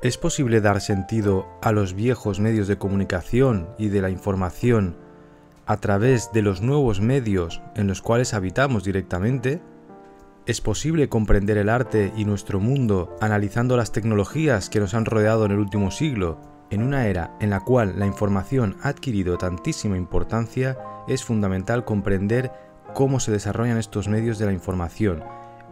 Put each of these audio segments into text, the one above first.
¿Es posible dar sentido a los viejos medios de comunicación y de la información a través de los nuevos medios en los cuales habitamos directamente? ¿Es posible comprender el arte y nuestro mundo analizando las tecnologías que nos han rodeado en el último siglo? En una era en la cual la información ha adquirido tantísima importancia, es fundamental comprender cómo se desarrollan estos medios de la información.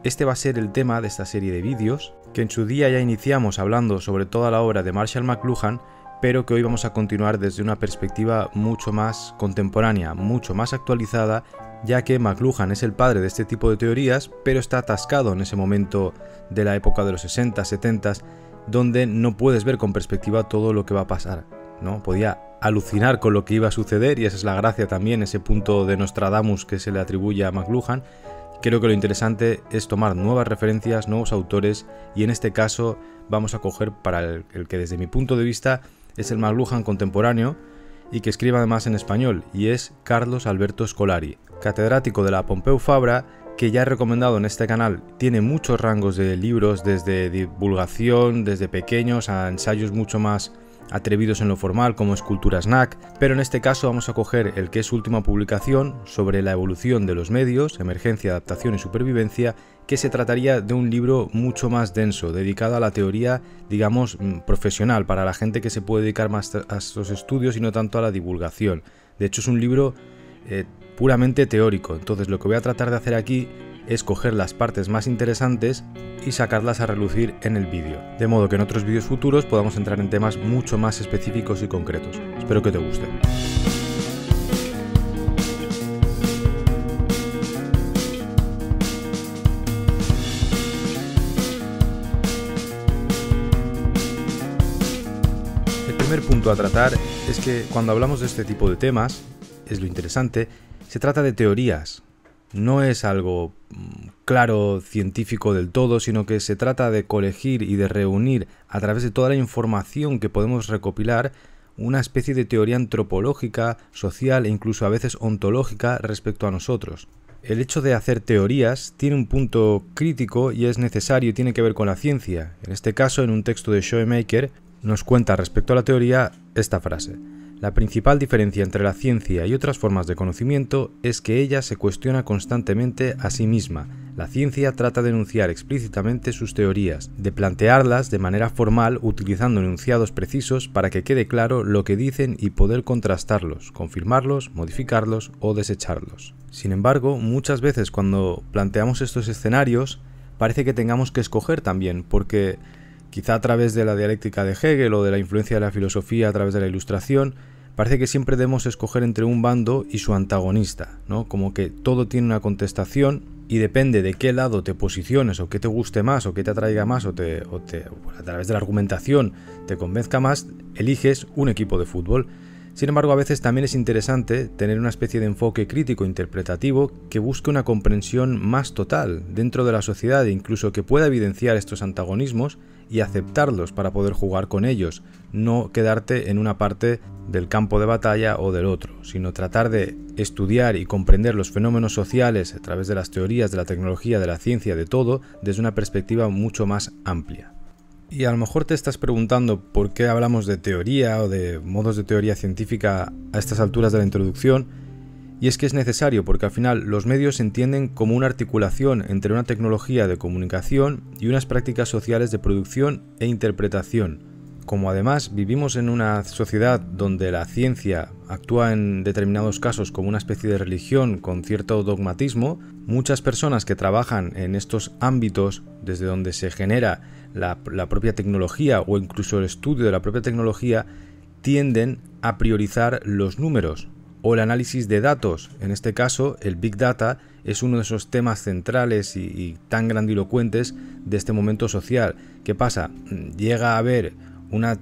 Este va a ser el tema de esta serie de vídeos que en su día ya iniciamos hablando sobre toda la obra de Marshall McLuhan, pero que hoy vamos a continuar desde una perspectiva mucho más contemporánea, mucho más actualizada, ya que McLuhan es el padre de este tipo de teorías, pero está atascado en ese momento de la época de los 60, 70, donde no puedes ver con perspectiva todo lo que va a pasar, ¿no? Podía alucinar con lo que iba a suceder y esa es la gracia también, ese punto de Nostradamus que se le atribuye a McLuhan, Creo que lo interesante es tomar nuevas referencias, nuevos autores, y en este caso vamos a coger para el, que desde mi punto de vista es el McLuhan contemporáneo y que escribe además en español, y es Carlos Alberto Scolari, catedrático de la Pompeu Fabra, que ya he recomendado en este canal, tiene muchos rangos de libros, desde divulgación, desde pequeños a ensayos mucho más atrevidos en lo formal como Escultura Snack, pero en este caso vamos a coger el que es su última publicación sobre la evolución de los medios, emergencia, adaptación y supervivencia, que se trataría de un libro mucho más denso, dedicado a la teoría, digamos, mm, profesional, para la gente que se puede dedicar más a estos estudios y no tanto a la divulgación. De hecho es un libro eh, puramente teórico, entonces lo que voy a tratar de hacer aquí escoger las partes más interesantes y sacarlas a relucir en el vídeo, de modo que en otros vídeos futuros podamos entrar en temas mucho más específicos y concretos. Espero que te guste. El primer punto a tratar es que cuando hablamos de este tipo de temas, es lo interesante, se trata de teorías. No es algo claro científico del todo, sino que se trata de colegir y de reunir a través de toda la información que podemos recopilar una especie de teoría antropológica, social e incluso a veces ontológica respecto a nosotros. El hecho de hacer teorías tiene un punto crítico y es necesario y tiene que ver con la ciencia. En este caso, en un texto de Schoemaker, nos cuenta respecto a la teoría esta frase. La principal diferencia entre la ciencia y otras formas de conocimiento es que ella se cuestiona constantemente a sí misma. La ciencia trata de enunciar explícitamente sus teorías, de plantearlas de manera formal utilizando enunciados precisos para que quede claro lo que dicen y poder contrastarlos, confirmarlos, modificarlos o desecharlos. Sin embargo, muchas veces cuando planteamos estos escenarios, parece que tengamos que escoger también, porque quizá a través de la dialéctica de Hegel o de la influencia de la filosofía a través de la ilustración, Parece que siempre debemos escoger entre un bando y su antagonista, ¿no? Como que todo tiene una contestación y depende de qué lado te posiciones o qué te guste más o qué te atraiga más o, a través de la argumentación te convenzca más, eliges un equipo de fútbol. Sin embargo, a veces también es interesante tener una especie de enfoque crítico interpretativo que busque una comprensión más total dentro de la sociedad e incluso que pueda evidenciar estos antagonismos y aceptarlos para poder jugar con ellos, no quedarte en una parte del campo de batalla o del otro, sino tratar de estudiar y comprender los fenómenos sociales a través de las teorías, de la tecnología, de la ciencia, de todo, desde una perspectiva mucho más amplia. Y a lo mejor te estás preguntando por qué hablamos de teoría o de modos de teoría científica a estas alturas de la introducción, y es que es necesario porque al final los medios se entienden como una articulación entre una tecnología de comunicación y unas prácticas sociales de producción e interpretación. Como además vivimos en una sociedad donde la ciencia actúa en determinados casos como una especie de religión con cierto dogmatismo, muchas personas que trabajan en estos ámbitos desde donde se genera la, la propia tecnología o incluso el estudio de la propia tecnología tienden a priorizar los números, o el análisis de datos. En este caso, el Big Data es uno de esos temas centrales y, tan grandilocuentes de este momento social. ¿Qué pasa? Llega a haber una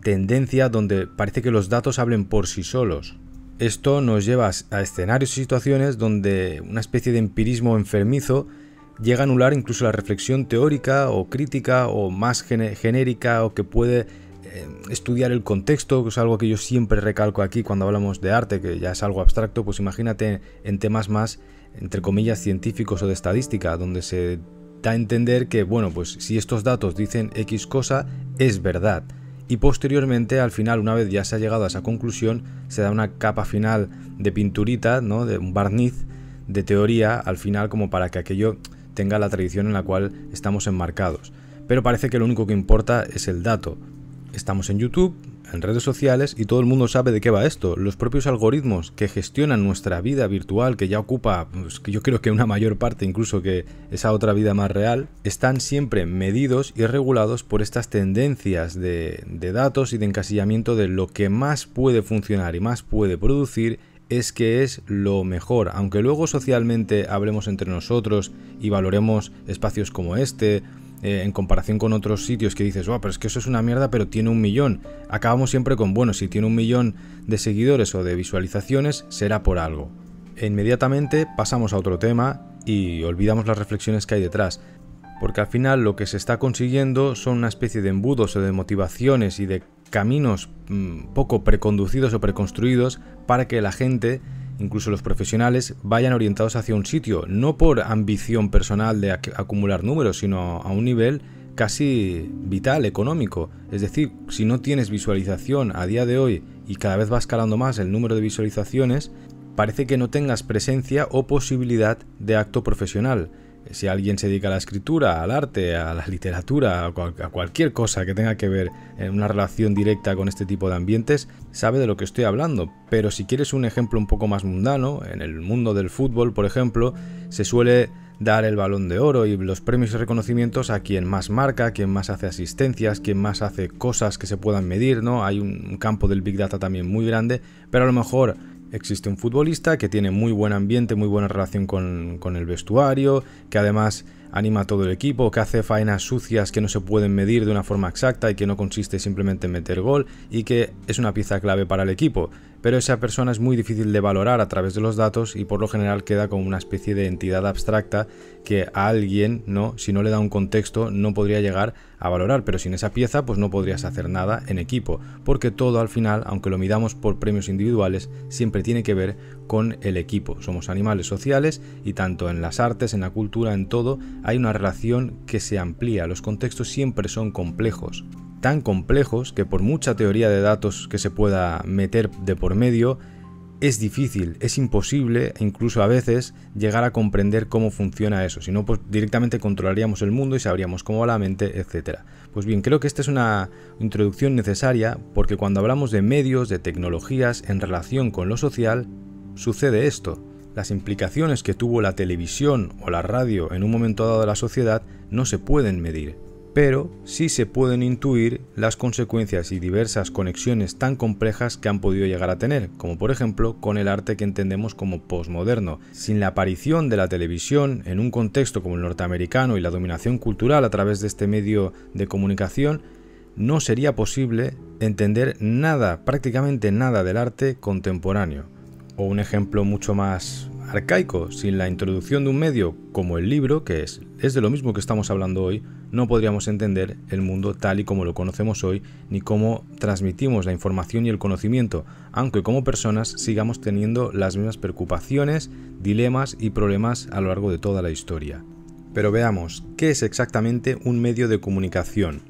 tendencia donde parece que los datos hablen por sí solos. Esto nos lleva a escenarios y situaciones donde una especie de empirismo enfermizo llega a anular incluso la reflexión teórica o crítica o más genérica o que puede Em, estudiar el contexto, que es algo que yo siempre recalco aquí cuando hablamos de arte, que ya es algo abstracto, pues imagínate en temas más, entre comillas, científicos o de estadística, donde se da a entender que, bueno, pues si estos datos dicen X cosa, es verdad. Y posteriormente, al final, una vez ya se ha llegado a esa conclusión, se da una capa final de pinturita, ¿no? De un barniz de teoría, al final, como para que aquello tenga la tradición en la cual estamos enmarcados. Pero parece que lo único que importa es el dato, Estamos en YouTube, en redes sociales y todo el mundo sabe de qué va esto. Los propios algoritmos que gestionan nuestra vida virtual, que ya ocupa, pues, yo creo que una mayor parte incluso que esa otra vida más real, están siempre medidos y regulados por estas tendencias de, de datos y de encasillamiento de lo que más puede funcionar y más puede producir es que es lo mejor, aunque luego socialmente hablemos entre nosotros y valoremos espacios como este, eh, en comparación con otros sitios que dices, wow, pero es que eso es una mierda, pero tiene un millón. Acabamos siempre con, bueno, si tiene un millón de seguidores o de visualizaciones, será por algo. E inmediatamente pasamos a otro tema y olvidamos las reflexiones que hay detrás. Porque al final lo que se está consiguiendo son una especie de embudos o de motivaciones y de caminos mm, poco preconducidos o preconstruidos para que la gente, incluso los profesionales, vayan orientados hacia un sitio, no por ambición personal de acumular números, sino a un nivel casi vital, económico. Es decir, si no tienes visualización a día de hoy y cada vez va escalando más el número de visualizaciones, parece que no tengas presencia o posibilidad de acto profesional. Si alguien se dedica a la escritura, al arte, a la literatura, a, cualquier cosa que tenga que ver en una relación directa con este tipo de ambientes, sabe de lo que estoy hablando. Pero si quieres un ejemplo un poco más mundano, en el mundo del fútbol, por ejemplo, se suele dar el balón de oro y los premios y reconocimientos a quien más marca, quien más hace asistencias, quien más hace cosas que se puedan medir, ¿no? Hay un campo del Big Data también muy grande, pero a lo mejor existe un futbolista que tiene muy buen ambiente, muy buena relación con, el vestuario, que además anima a todo el equipo, que hace faenas sucias que no se pueden medir de una forma exacta y que no consiste simplemente en meter gol y que es una pieza clave para el equipo pero esa persona es muy difícil de valorar a través de los datos y por lo general queda como una especie de entidad abstracta que a alguien, ¿no? si no le da un contexto, no podría llegar a valorar, pero sin esa pieza pues no podrías hacer nada en equipo, porque todo al final, aunque lo midamos por premios individuales, siempre tiene que ver con el equipo. Somos animales sociales y tanto en las artes, en la cultura, en todo, hay una relación que se amplía, los contextos siempre son complejos tan complejos que por mucha teoría de datos que se pueda meter de por medio, es difícil, es imposible incluso a veces llegar a comprender cómo funciona eso. Si no, pues directamente controlaríamos el mundo y sabríamos cómo va la mente, etc. Pues bien, creo que esta es una introducción necesaria porque cuando hablamos de medios, de tecnologías en relación con lo social, sucede esto. Las implicaciones que tuvo la televisión o la radio en un momento dado de la sociedad no se pueden medir pero sí se pueden intuir las consecuencias y diversas conexiones tan complejas que han podido llegar a tener, como por ejemplo con el arte que entendemos como posmoderno. Sin la aparición de la televisión en un contexto como el norteamericano y la dominación cultural a través de este medio de comunicación, no sería posible entender nada, prácticamente nada del arte contemporáneo. O un ejemplo mucho más arcaico, sin la introducción de un medio como el libro, que es, es de lo mismo que estamos hablando hoy, no podríamos entender el mundo tal y como lo conocemos hoy, ni cómo transmitimos la información y el conocimiento, aunque como personas sigamos teniendo las mismas preocupaciones, dilemas y problemas a lo largo de toda la historia. Pero veamos, ¿qué es exactamente un medio de comunicación?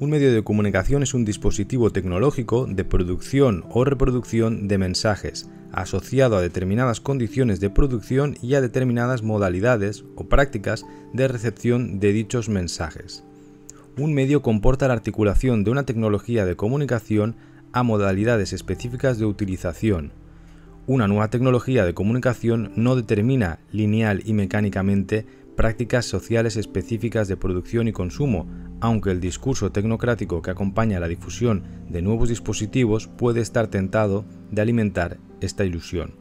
Un medio de comunicación es un dispositivo tecnológico de producción o reproducción de mensajes, asociado a determinadas condiciones de producción y a determinadas modalidades o prácticas de recepción de dichos mensajes. Un medio comporta la articulación de una tecnología de comunicación a modalidades específicas de utilización. Una nueva tecnología de comunicación no determina lineal y mecánicamente prácticas sociales específicas de producción y consumo, aunque el discurso tecnocrático que acompaña la difusión de nuevos dispositivos puede estar tentado de alimentar esta ilusión.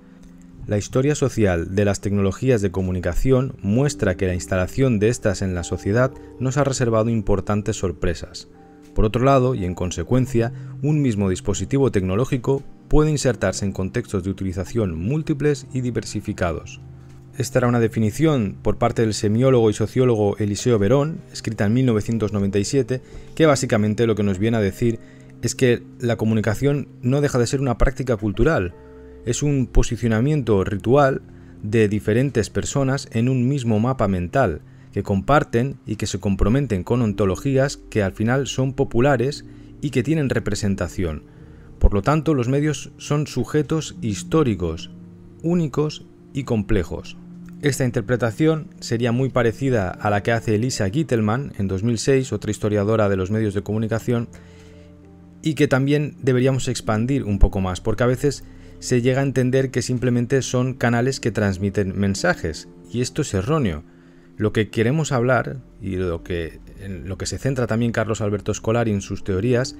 La historia social de las tecnologías de comunicación muestra que la instalación de estas en la sociedad nos ha reservado importantes sorpresas. Por otro lado, y en consecuencia, un mismo dispositivo tecnológico puede insertarse en contextos de utilización múltiples y diversificados. Esta era una definición por parte del semiólogo y sociólogo Eliseo Verón, escrita en 1997, que básicamente lo que nos viene a decir es que la comunicación no deja de ser una práctica cultural, es un posicionamiento ritual de diferentes personas en un mismo mapa mental, que comparten y que se comprometen con ontologías que al final son populares y que tienen representación. Por lo tanto, los medios son sujetos históricos, únicos y complejos. Esta interpretación sería muy parecida a la que hace Elisa Gittelman en 2006, otra historiadora de los medios de comunicación, y que también deberíamos expandir un poco más, porque a veces se llega a entender que simplemente son canales que transmiten mensajes, y esto es erróneo. Lo que queremos hablar, y lo que, lo que se centra también Carlos Alberto Escolari en sus teorías,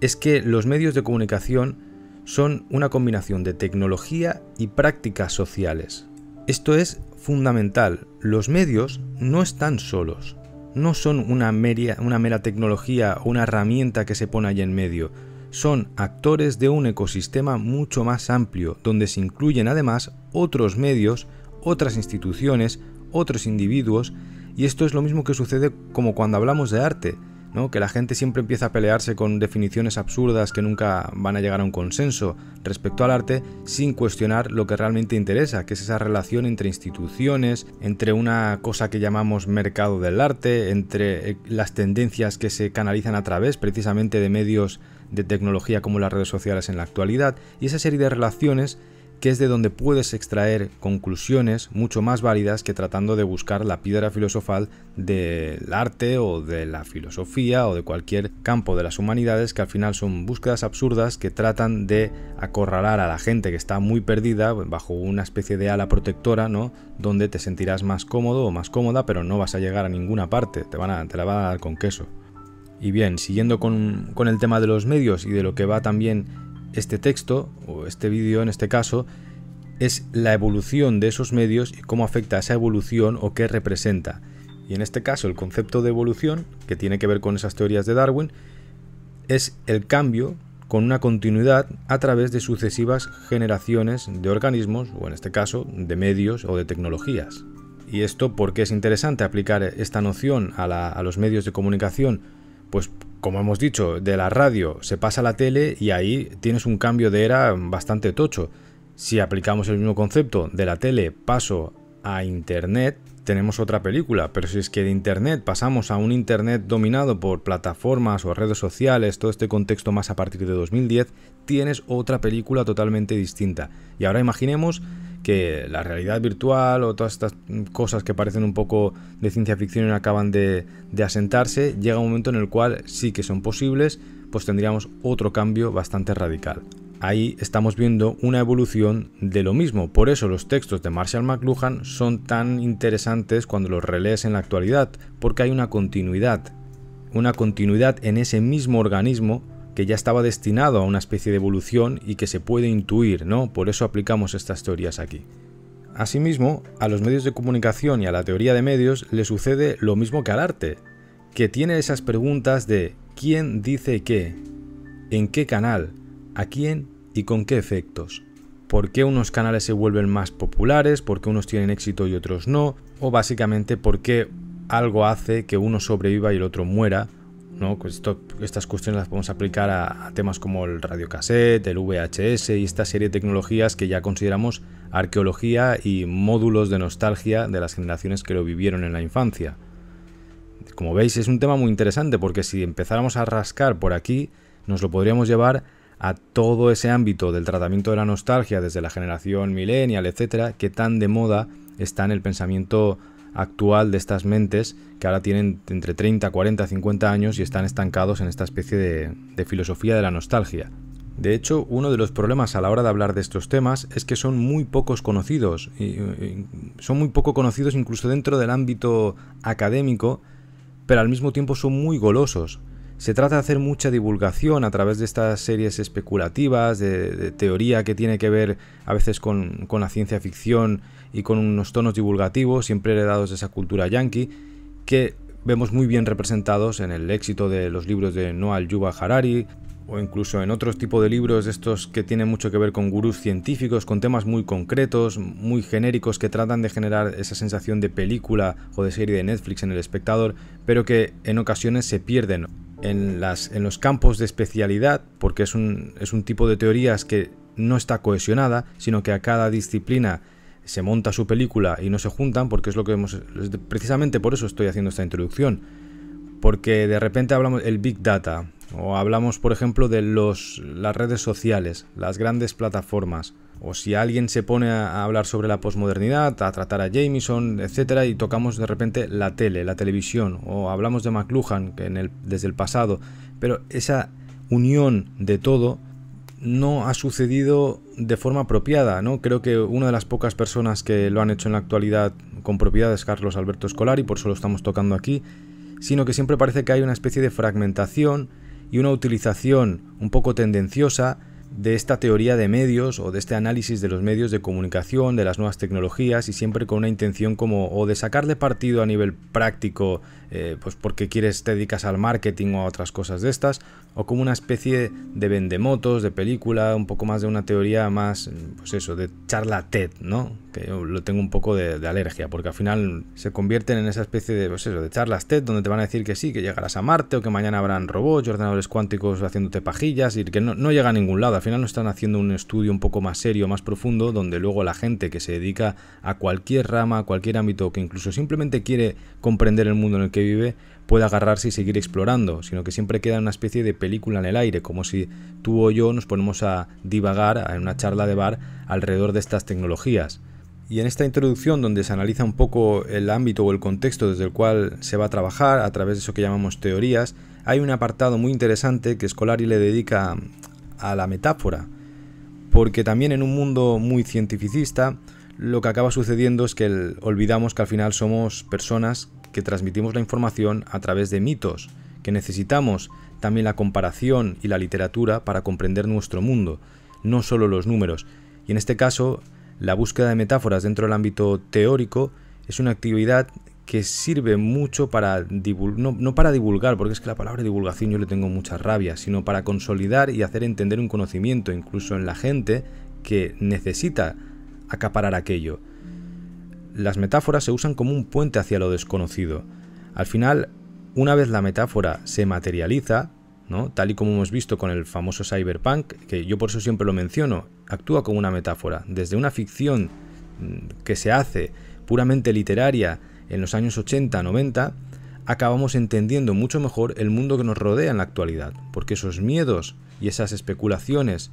es que los medios de comunicación son una combinación de tecnología y prácticas sociales. Esto es fundamental, los medios no están solos, no son una, mera tecnología o una herramienta que se pone ahí en medio, son actores de un ecosistema mucho más amplio, donde se incluyen además otros medios, otras instituciones, otros individuos, y esto es lo mismo que sucede como cuando hablamos de arte que la gente siempre empieza a pelearse con definiciones absurdas que nunca van a llegar a un consenso respecto al arte sin cuestionar lo que realmente interesa, que es esa relación entre instituciones, entre una cosa que llamamos mercado del arte, entre eh, las tendencias que se canalizan a través precisamente de medios de tecnología como las redes sociales en la actualidad y esa serie de relaciones que es de donde puedes extraer conclusiones mucho más válidas que tratando de buscar la piedra filosofal del arte o de la filosofía o de cualquier campo de las humanidades que al final son búsquedas absurdas que tratan de acorralar a la gente que está muy perdida bajo una especie de ala protectora, ¿no? Donde te sentirás más cómodo o más cómoda, pero no vas a llegar a ninguna parte, te, van a, la van a dar con queso. Y bien, siguiendo con, con el tema de los medios y de lo que va también este texto, o este vídeo en este caso, es la evolución de esos medios y cómo afecta esa evolución o qué representa. Y en este caso el concepto de evolución, que tiene que ver con esas teorías de Darwin, es el cambio con una continuidad a través de sucesivas generaciones de organismos, o en este caso de medios o de tecnologías. Y esto porque es interesante aplicar esta noción a, a los medios de comunicación, pues como hemos dicho, de la radio se pasa a la tele y ahí tienes un cambio de era bastante tocho. Si aplicamos el mismo concepto de la tele paso a Internet, tenemos otra película, pero si es que de Internet pasamos a un Internet dominado por plataformas o redes sociales, todo este contexto más a partir de 2010, tienes otra película totalmente distinta. Y ahora imaginemos que la realidad virtual o todas estas cosas que parecen un poco de ciencia ficción acaban de, de asentarse, llega un momento en el cual sí que son posibles, pues tendríamos otro cambio bastante radical. Ahí estamos viendo una evolución de lo mismo, por eso los textos de Marshall McLuhan son tan interesantes cuando los relees en la actualidad, porque hay una continuidad, una continuidad en ese mismo organismo que ya estaba destinado a una especie de evolución y que se puede intuir, ¿no? Por eso aplicamos estas teorías aquí. Asimismo, a los medios de comunicación y a la teoría de medios le sucede lo mismo que al arte, que tiene esas preguntas de ¿quién dice qué? ¿En qué canal? ¿A quién? ¿Y con qué efectos? ¿Por qué unos canales se vuelven más populares? ¿Por qué unos tienen éxito y otros no? O básicamente, ¿por qué algo hace que uno sobreviva y el otro muera? estas cuestiones las podemos aplicar a, temas como el radiocassette, el VHS y esta serie de tecnologías que ya consideramos arqueología y módulos de nostalgia de las generaciones que lo vivieron en la infancia. Como veis es un tema muy interesante porque si empezáramos a rascar por aquí nos lo podríamos llevar a todo ese ámbito del tratamiento de la nostalgia desde la generación millennial, etcétera, que tan de moda está en el pensamiento actual de estas mentes que ahora tienen entre 30, 40, 50 años y están estancados en esta especie de, filosofía de la nostalgia. De hecho, uno de los problemas a la hora de hablar de estos temas es que son muy pocos conocidos, son muy poco conocidos incluso dentro del ámbito académico, pero al mismo tiempo son muy golosos. Se trata de hacer mucha divulgación a través de estas series especulativas, de, teoría que tiene que ver a veces con, la ciencia ficción y con unos tonos divulgativos, siempre heredados de esa cultura yankee, que vemos muy bien representados en el éxito de los libros de Noal Yuba Harari, o incluso en otros tipo de libros estos que tienen mucho que ver con gurús científicos, con temas muy concretos, muy genéricos, que tratan de generar esa sensación de película o de serie de Netflix en el espectador, pero que en ocasiones se pierden en, los campos de especialidad, porque es un, tipo de teorías que no está cohesionada, sino que a cada disciplina se monta su película y no se juntan, porque es lo que hemos... Precisamente por eso estoy haciendo esta introducción, porque de repente hablamos del Big Data, o hablamos, por ejemplo, de los, las redes sociales, las grandes plataformas. O si alguien se pone a, hablar sobre la posmodernidad, a tratar a Jameson, etc., y tocamos de repente la tele, la televisión, o hablamos de McLuhan desde el pasado. Pero esa unión de todo no ha sucedido de forma apropiada, ¿no? Creo que una de las pocas personas que lo han hecho en la actualidad con propiedad es Carlos Alberto Escolari... y por eso lo estamos tocando aquí, sino que siempre parece que hay una especie de fragmentación y una utilización un poco tendenciosa de esta teoría de medios o de este análisis de los medios de comunicación, de las nuevas tecnologías y siempre con una intención como o de sacarle partido a nivel práctico, eh, pues porque quieres te dedicas al marketing o a otras cosas de estas, o como una especie de vendemotos, de película, un poco más de una teoría más, pues eso, de charla TED, ¿no? Que yo lo tengo un poco de, alergia, porque al final se convierten en esa especie de, pues eso, de charlas TED donde te van a decir que sí, que llegarás a Marte o que mañana habrán robots, ...y ordenadores cuánticos haciéndote pajillas y que no llega a ningún lado final no están haciendo un estudio un poco más serio, más profundo, donde luego la gente que se dedica a cualquier rama, a cualquier ámbito, que incluso simplemente quiere comprender el mundo en el que vive, puede agarrarse y seguir explorando, sino que siempre queda una especie de película en el aire, como si tú o yo nos ponemos a divagar en una charla de bar alrededor de estas tecnologías. Y en esta introducción donde se analiza un poco el ámbito o el contexto desde el cual se va a trabajar a través de eso que llamamos teorías, hay un apartado muy interesante que Scolari le dedica a la metáfora, porque también en un mundo muy cientificista lo que acaba sucediendo es que olvidamos que al final somos personas que transmitimos la información a través de mitos, que necesitamos también la comparación y la literatura para comprender nuestro mundo, no solo los números. Y en este caso, la búsqueda de metáforas dentro del ámbito teórico es una actividad que sirve mucho para divulgar, no, para divulgar, porque es que la palabra divulgación yo le tengo mucha rabia, sino para consolidar y hacer entender un conocimiento, incluso en la gente que necesita acaparar aquello. Las metáforas se usan como un puente hacia lo desconocido. Al final, una vez la metáfora se materializa, ¿no? tal y como hemos visto con el famoso cyberpunk, que yo por eso siempre lo menciono, actúa como una metáfora, desde una ficción mm, que se hace puramente literaria, en los años 80-90, acabamos entendiendo mucho mejor el mundo que nos rodea en la actualidad, porque esos miedos y esas especulaciones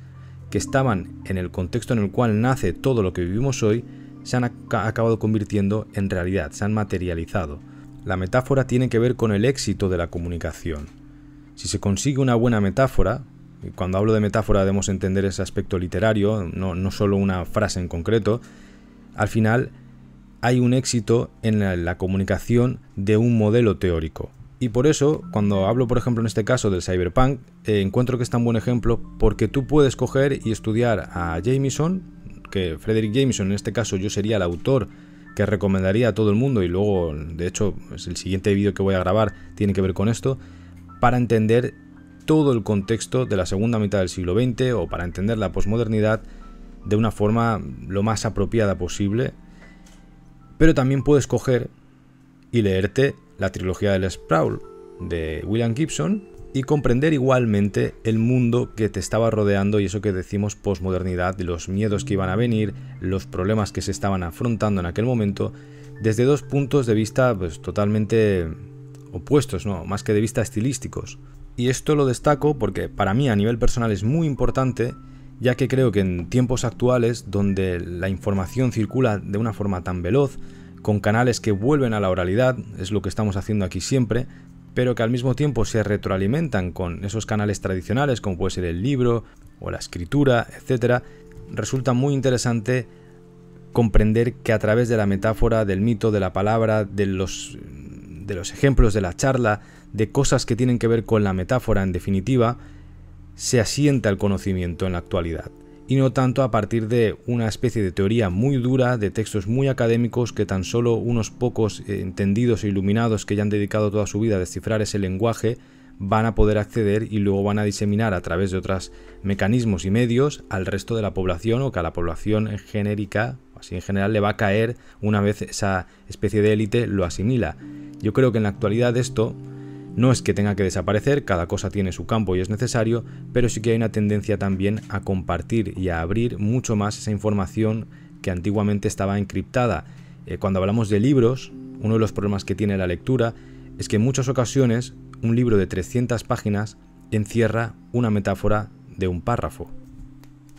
que estaban en el contexto en el cual nace todo lo que vivimos hoy, se han acabado convirtiendo en realidad, se han materializado. La metáfora tiene que ver con el éxito de la comunicación. Si se consigue una buena metáfora, y cuando hablo de metáfora debemos entender ese aspecto literario, no, no solo una frase en concreto, al final hay un éxito en la, comunicación de un modelo teórico. Y por eso, cuando hablo, por ejemplo, en este caso del cyberpunk, eh, encuentro que es tan buen ejemplo porque tú puedes coger y estudiar a Jameson, que Frederick Jameson en este caso yo sería el autor que recomendaría a todo el mundo y luego, de hecho, es el siguiente vídeo que voy a grabar tiene que ver con esto, para entender todo el contexto de la segunda mitad del siglo XX o para entender la posmodernidad de una forma lo más apropiada posible pero también puedes coger y leerte la trilogía del Sprawl de William Gibson y comprender igualmente el mundo que te estaba rodeando y eso que decimos posmodernidad, los miedos que iban a venir, los problemas que se estaban afrontando en aquel momento, desde dos puntos de vista pues, totalmente opuestos, ¿no? más que de vista estilísticos. Y esto lo destaco porque para mí a nivel personal es muy importante ya que creo que en tiempos actuales, donde la información circula de una forma tan veloz, con canales que vuelven a la oralidad, es lo que estamos haciendo aquí siempre, pero que al mismo tiempo se retroalimentan con esos canales tradicionales, como puede ser el libro o la escritura, etc., resulta muy interesante comprender que a través de la metáfora, del mito, de la palabra, de los, de los ejemplos, de la charla, de cosas que tienen que ver con la metáfora en definitiva, se asienta el conocimiento en la actualidad, y no tanto a partir de una especie de teoría muy dura, de textos muy académicos que tan solo unos pocos eh, entendidos e iluminados que ya han dedicado toda su vida a descifrar ese lenguaje van a poder acceder y luego van a diseminar a través de otros mecanismos y medios al resto de la población o que a la población genérica, así en general, le va a caer una vez esa especie de élite lo asimila. Yo creo que en la actualidad esto no es que tenga que desaparecer, cada cosa tiene su campo y es necesario, pero sí que hay una tendencia también a compartir y a abrir mucho más esa información que antiguamente estaba encriptada. Eh, cuando hablamos de libros, uno de los problemas que tiene la lectura es que en muchas ocasiones un libro de 300 páginas encierra una metáfora de un párrafo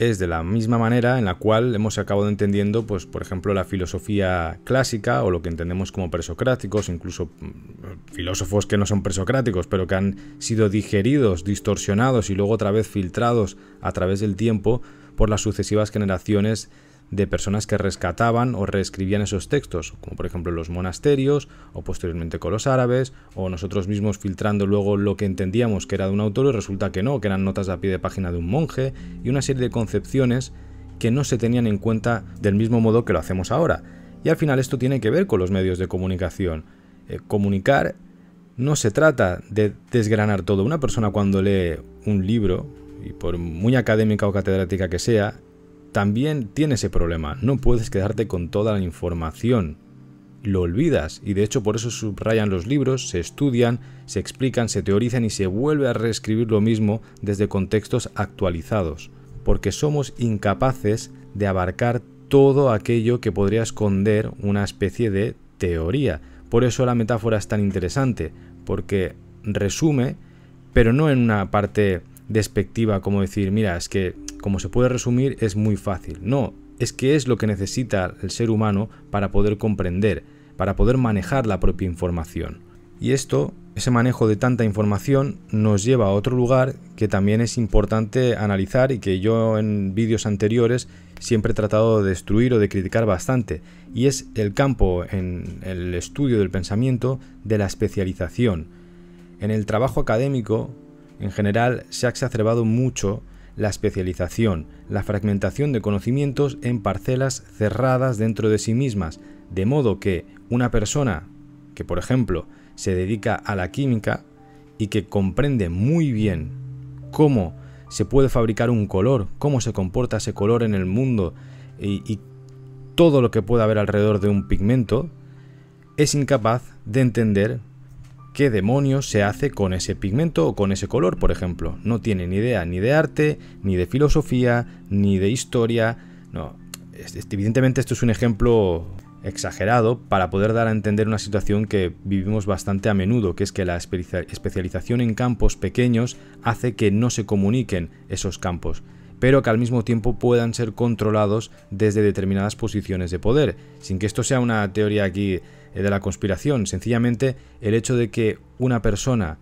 es de la misma manera en la cual hemos acabado entendiendo, pues, por ejemplo, la filosofía clásica o lo que entendemos como presocráticos, incluso mm, filósofos que no son presocráticos, pero que han sido digeridos, distorsionados y luego otra vez filtrados a través del tiempo por las sucesivas generaciones de personas que rescataban o reescribían esos textos, como por ejemplo los monasterios, o posteriormente con los árabes, o nosotros mismos filtrando luego lo que entendíamos que era de un autor y resulta que no, que eran notas a pie de página de un monje, y una serie de concepciones que no se tenían en cuenta del mismo modo que lo hacemos ahora. Y al final esto tiene que ver con los medios de comunicación. Eh, comunicar no se trata de desgranar todo. Una persona cuando lee un libro, y por muy académica o catedrática que sea, también tiene ese problema. No puedes quedarte con toda la información. Lo olvidas y de hecho por eso subrayan los libros, se estudian, se explican, se teorizan y se vuelve a reescribir lo mismo desde contextos actualizados, porque somos incapaces de abarcar todo aquello que podría esconder una especie de teoría. Por eso la metáfora es tan interesante, porque resume, pero no en una parte despectiva como decir, mira, es que como se puede resumir, es muy fácil. No, es que es lo que necesita el ser humano para poder comprender, para poder manejar la propia información. Y esto, ese manejo de tanta información, nos lleva a otro lugar que también es importante analizar y que yo en vídeos anteriores siempre he tratado de destruir o de criticar bastante, y es el campo en el estudio del pensamiento de la especialización. En el trabajo académico, en general, se ha exacerbado mucho la especialización, la fragmentación de conocimientos en parcelas cerradas dentro de sí mismas, de modo que una persona que, por ejemplo, se dedica a la química y que comprende muy bien cómo se puede fabricar un color, cómo se comporta ese color en el mundo y, todo lo que pueda haber alrededor de un pigmento, es incapaz de entender qué demonios se hace con ese pigmento o con ese color, por ejemplo. No tiene ni idea ni de arte, ni de filosofía, ni de historia. No, evidentemente esto es un ejemplo exagerado para poder dar a entender una situación que vivimos bastante a menudo, que es que la especialización en campos pequeños hace que no se comuniquen esos campos pero que al mismo tiempo puedan ser controlados desde determinadas posiciones de poder, sin que esto sea una teoría aquí eh, de la conspiración, sencillamente el hecho de que una persona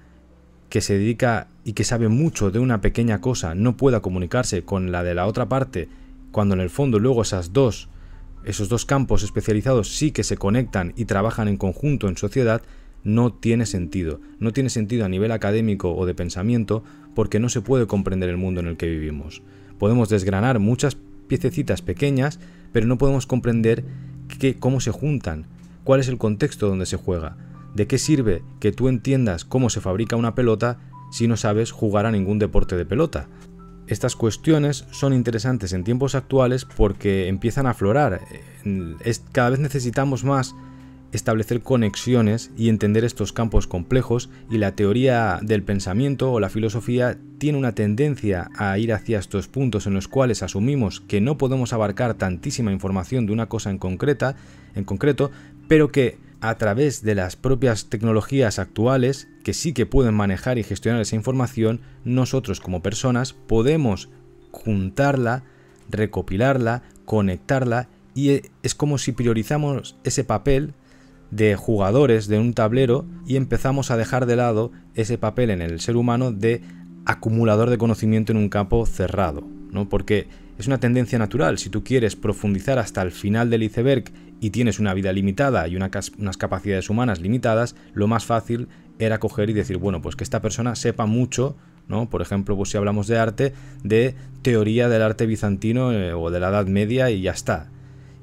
que se dedica y que sabe mucho de una pequeña cosa no pueda comunicarse con la de la otra parte, cuando en el fondo luego esas dos, esos dos campos especializados sí que se conectan y trabajan en conjunto en sociedad, no tiene sentido. No tiene sentido a nivel académico o de pensamiento porque no se puede comprender el mundo en el que vivimos. Podemos desgranar muchas piececitas pequeñas, pero no podemos comprender cómo se juntan, cuál es el contexto donde se juega, de qué sirve que tú entiendas cómo se fabrica una pelota si no sabes jugar a ningún deporte de pelota. Estas cuestiones son interesantes en tiempos actuales porque empiezan a aflorar. Cada vez necesitamos más establecer conexiones y entender estos campos complejos y la teoría del pensamiento o la filosofía tiene una tendencia a ir hacia estos puntos en los cuales asumimos que no podemos abarcar tantísima información de una cosa en concreta, en concreto, pero que a través de las propias tecnologías actuales, que sí que pueden manejar y gestionar esa información, nosotros como personas podemos juntarla, recopilarla, conectarla y e, es como si priorizamos ese papel de jugadores de un tablero y empezamos a dejar de lado ese papel en el ser humano de acumulador de conocimiento en un campo cerrado, ¿no? Porque es una tendencia natural, si tú quieres profundizar hasta el final del iceberg y tienes una vida limitada y unas capacidades humanas limitadas, lo más fácil era coger y decir, bueno, pues que esta persona sepa mucho, ¿no? Por ejemplo, pues si hablamos de arte, de teoría del arte bizantino eh, o de la Edad Media y ya está.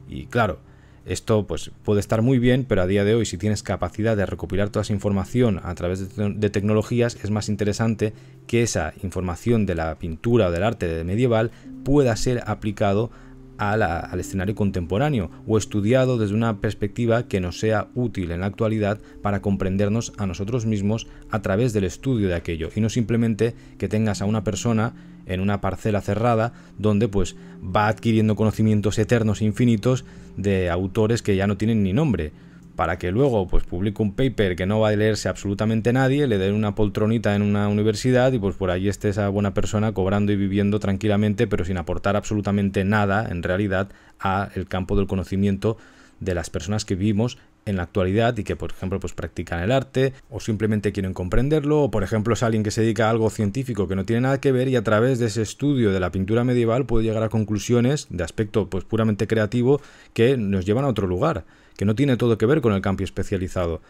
Y claro, esto pues puede estar muy bien, pero a día de hoy si tienes capacidad de recopilar toda esa información a través de, de, tecnologías, es más interesante que esa información de la pintura o del arte medieval pueda ser aplicado al escenario contemporáneo o estudiado desde una perspectiva que nos sea útil en la actualidad para comprendernos a nosotros mismos a través del estudio de aquello y no simplemente que tengas a una persona en una parcela cerrada donde pues va adquiriendo conocimientos eternos e infinitos de autores que ya no tienen ni nombre para que luego pues publique un paper que no va a leerse absolutamente nadie, le den una poltronita en una universidad y pues por allí esté esa buena persona cobrando y viviendo tranquilamente, pero sin aportar absolutamente nada en realidad a el campo del conocimiento de las personas que vivimos en la actualidad y que por ejemplo pues practican el arte o simplemente quieren comprenderlo o por ejemplo es alguien que se dedica a algo científico que no tiene nada que ver y a través de ese estudio de la pintura medieval puede llegar a conclusiones de aspecto pues puramente creativo que nos llevan a otro lugar que no tiene todo que ver con el cambio especializado.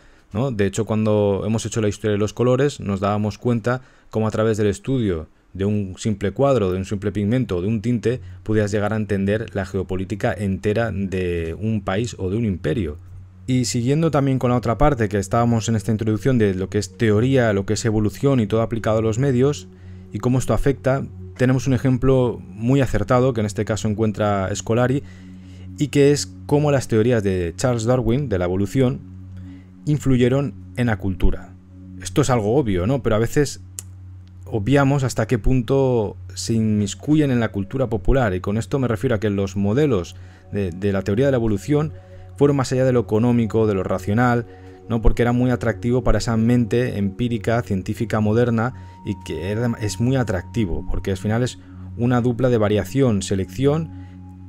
De hecho, cuando hemos hecho la historia de los colores, nos dábamos cuenta cómo a través del estudio de un simple cuadro, de un simple pigmento, o de un tinte, podías llegar a entender la geopolítica entera de un país o de un imperio. Y siguiendo también con la otra parte que estábamos en esta introducción de lo que es teoría, lo que es evolución y todo aplicado a los medios y cómo esto afecta, tenemos un ejemplo muy acertado que en este caso encuentra Scolari y que es cómo las teorías de Charles Darwin de la evolución influyeron en la cultura. Esto es algo obvio, ¿no? Pero a veces obviamos hasta qué punto se inmiscuyen en la cultura popular y con esto me refiero a que los modelos de, la teoría de la evolución fueron más allá de lo económico, de lo racional, ¿no? porque era muy atractivo para esa mente empírica, científica, moderna, y que es muy atractivo, porque al final es una dupla de variación, selección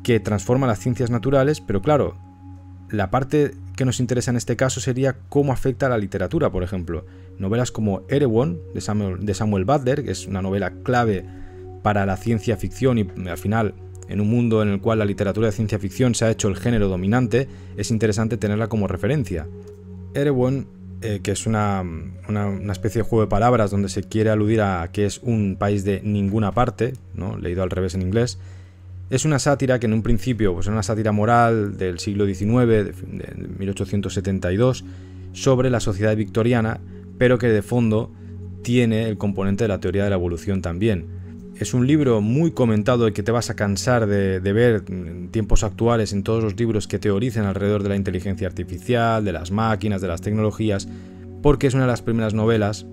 que transforma las ciencias naturales, pero claro, la parte que nos interesa en este caso sería cómo afecta a la literatura, por ejemplo. Novelas como Erewhon, de Samuel, Butler, que es una novela clave para la ciencia ficción y eh, al final, en un mundo en el cual la literatura de ciencia ficción se ha hecho el género dominante, es interesante tenerla como referencia. Erewhon, eh, que es una, una, especie de juego de palabras donde se quiere aludir a que es un país de ninguna parte, ¿no? leído al revés en inglés, es una sátira que en un principio pues, era una sátira moral del siglo XIX, de, 1872, sobre la sociedad victoriana, pero que de fondo tiene el componente de la teoría de la evolución también. Es un libro muy comentado y que te vas a cansar de, de ver en tiempos actuales en todos los libros que teoricen alrededor de la inteligencia artificial, de las máquinas, de las tecnologías, porque es una de las primeras novelas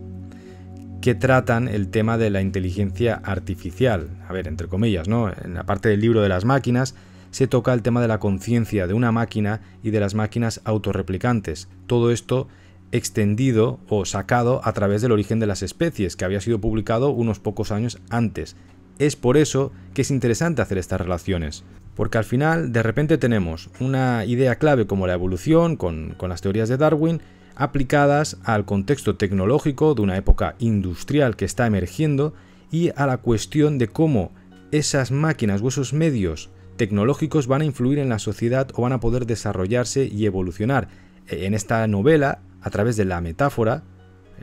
que tratan el tema de la inteligencia artificial. A ver, entre comillas, ¿no? En la parte del libro de las máquinas se toca el tema de la conciencia de una máquina y de las máquinas autorreplicantes. Todo esto extendido o sacado a través del origen de las especies, que había sido publicado unos pocos años antes. Es por eso que es interesante hacer estas relaciones. Porque al final, de repente tenemos una idea clave como la evolución, con, con las teorías de Darwin, aplicadas al contexto tecnológico de una época industrial que está emergiendo y a la cuestión de cómo esas máquinas o esos medios tecnológicos van a influir en la sociedad o van a poder desarrollarse y evolucionar. E, en esta novela, a través de la metáfora,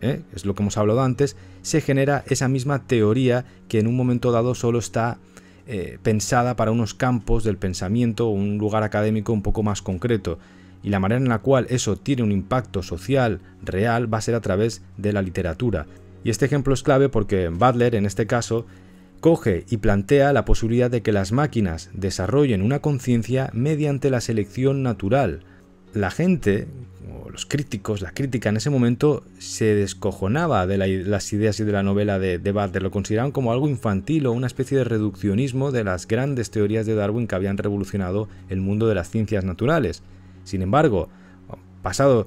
¿eh? es lo que hemos hablado antes, se genera esa misma teoría que en un momento dado solo está eh, pensada para unos campos del pensamiento o un lugar académico un poco más concreto y la manera en la cual eso tiene un impacto social real va a ser a través de la literatura. Y este ejemplo es clave porque Butler, en este caso, coge y plantea la posibilidad de que las máquinas desarrollen una conciencia mediante la selección natural. La gente, o los críticos, la crítica en ese momento se descojonaba de las ideas y de la novela de, de Butler, lo consideraban como algo infantil o una especie de reduccionismo de las grandes teorías de Darwin que habían revolucionado el mundo de las ciencias naturales. Sin embargo, pasado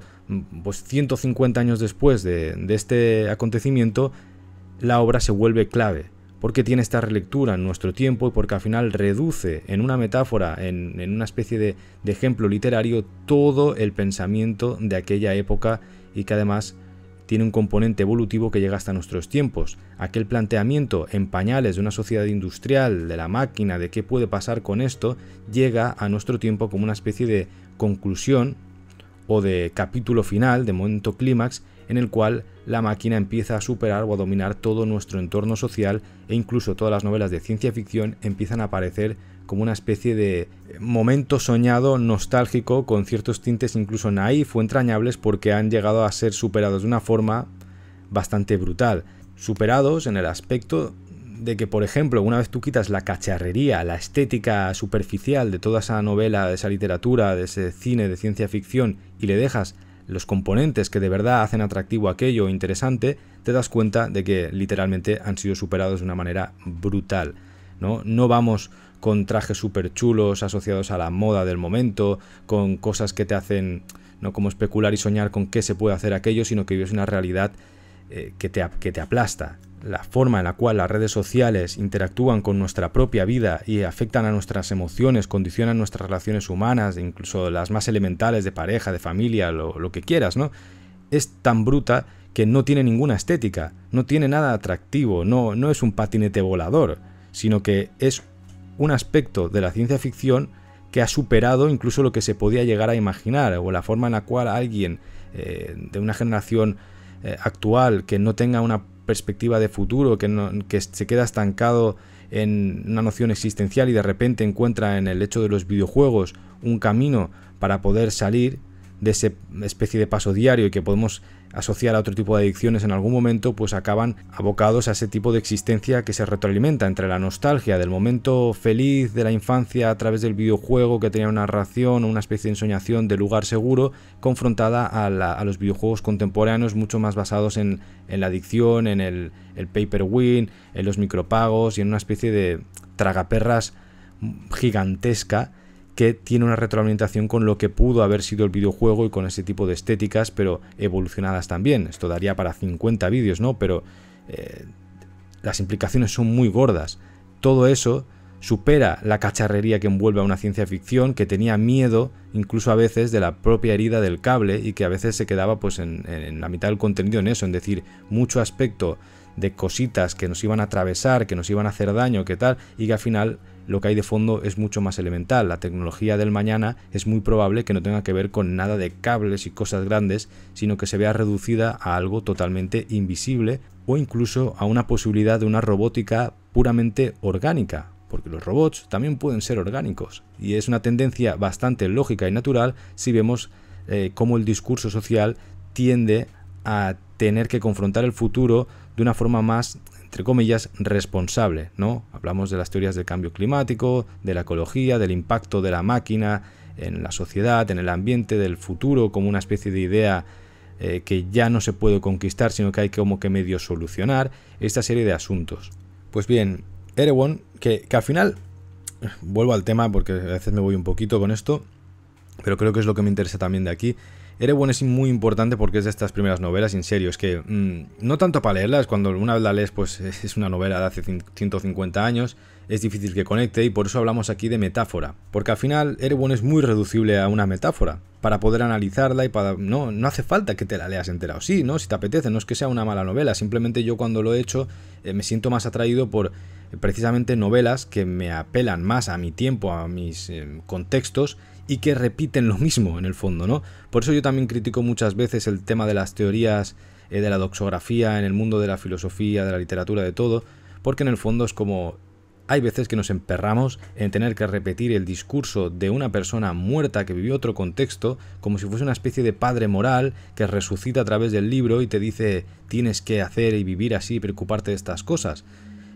150 mm, pues, años después de, este acontecimiento, la obra se vuelve clave, porque tiene esta relectura en nuestro tiempo y porque al final reduce en una metáfora, en, una especie de, ejemplo literario, todo el pensamiento de aquella época y que además tiene un componente evolutivo que llega hasta nuestros tiempos. Aquel planteamiento en pañales de una sociedad industrial, de la máquina, de qué puede pasar con esto, llega a nuestro tiempo como una especie de conclusión o de capítulo final, de momento clímax, en el cual la máquina empieza a superar o a dominar todo nuestro entorno social e incluso todas las novelas de ciencia ficción empiezan a aparecer como una especie de momento soñado, nostálgico, con ciertos tintes incluso naif o entrañables porque han llegado a ser superados de una forma bastante brutal. Superados en el aspecto de que, por ejemplo, una vez tú quitas la cacharrería, la estética superficial de toda esa novela, de esa literatura, de ese cine de ciencia ficción, y le dejas los componentes que de verdad hacen atractivo aquello interesante, te das cuenta de que literalmente han sido superados de una manera brutal. ¿no? No vamos con trajes súper chulos asociados a la moda del momento, con cosas que te hacen no como especular y soñar con qué se puede hacer aquello, sino que vives una realidad eh, que, te, que te aplasta la forma en la cual las redes sociales interactúan con nuestra propia vida y afectan a nuestras emociones, condicionan nuestras relaciones humanas, incluso las más elementales de pareja, de familia, lo, que quieras, ¿no? Es tan bruta que no tiene ninguna estética, no tiene nada atractivo, no, no es un patinete volador, sino que es un aspecto de la ciencia ficción que ha superado incluso lo que se podía llegar a imaginar, o la forma en la cual alguien eh, de una generación eh, actual que no tenga una perspectiva de futuro, que, se queda estancado en una noción existencial y de repente encuentra en el hecho de los videojuegos un camino para poder salir de esa especie de paso diario y que podemos asociar a otro tipo de adicciones en algún momento, pues acaban abocados a ese tipo de existencia que se retroalimenta entre la nostalgia del momento feliz de la infancia a través del videojuego que tenía una narración o una especie de ensoñación de lugar seguro, confrontada a, los videojuegos contemporáneos mucho más basados en, la adicción, en el, el paper win, en los micropagos y en una especie de tragaperras gigantesca que tiene una retroalimentación con lo que pudo haber sido el videojuego y con ese tipo de estéticas, pero evolucionadas también. Esto daría para 50 vídeos, ¿no? Pero eh, las implicaciones son muy gordas. Todo eso supera la cacharrería que envuelve a una ciencia ficción que tenía miedo incluso a veces de la propia herida del cable y que a veces se quedaba pues en, en la mitad del contenido en eso, en decir mucho aspecto de cositas que nos iban a atravesar, que nos iban a hacer daño, que tal, y que al final lo que hay de fondo es mucho más elemental. La tecnología del mañana es muy probable que no tenga que ver con nada de cables y cosas grandes, sino que se vea reducida a algo totalmente invisible o incluso a una posibilidad de una robótica puramente orgánica, porque los robots también pueden ser orgánicos. Y es una tendencia bastante lógica y natural si vemos eh, cómo el discurso social tiende a tener que confrontar el futuro de una forma más entre comillas, responsable, ¿no? Hablamos de las teorías del cambio climático, de la ecología, del impacto de la máquina en la sociedad, en el ambiente, del futuro, como una especie de idea eh, que ya no se puede conquistar, sino que hay como que medio solucionar esta serie de asuntos. Pues bien, Erewhon, que, que al final, vuelvo al tema porque a veces me voy un poquito con esto, pero creo que es lo que me interesa también de aquí, Erewhon es muy importante porque es de estas primeras novelas, en serio, es que mm, no tanto para leerlas, cuando una vez la lees, pues es una novela de hace 150 años, es difícil que conecte y por eso hablamos aquí de metáfora, porque al final Erewhon es muy reducible a una metáfora, para poder analizarla y para... No, no hace falta que te la leas entera, o sí, ¿no? Si te apetece, no es que sea una mala novela, simplemente yo cuando lo he hecho eh, me siento más atraído por precisamente novelas que me apelan más a mi tiempo, a mis eh, contextos, y que repiten lo mismo en el fondo, ¿no? Por eso yo también critico muchas veces el tema de las teorías, eh, de la doxografía, en el mundo de la filosofía, de la literatura, de todo, porque en el fondo es como hay veces que nos emperramos en tener que repetir el discurso de una persona muerta que vivió otro contexto, como si fuese una especie de padre moral que resucita a través del libro y te dice tienes que hacer y vivir así, y preocuparte de estas cosas.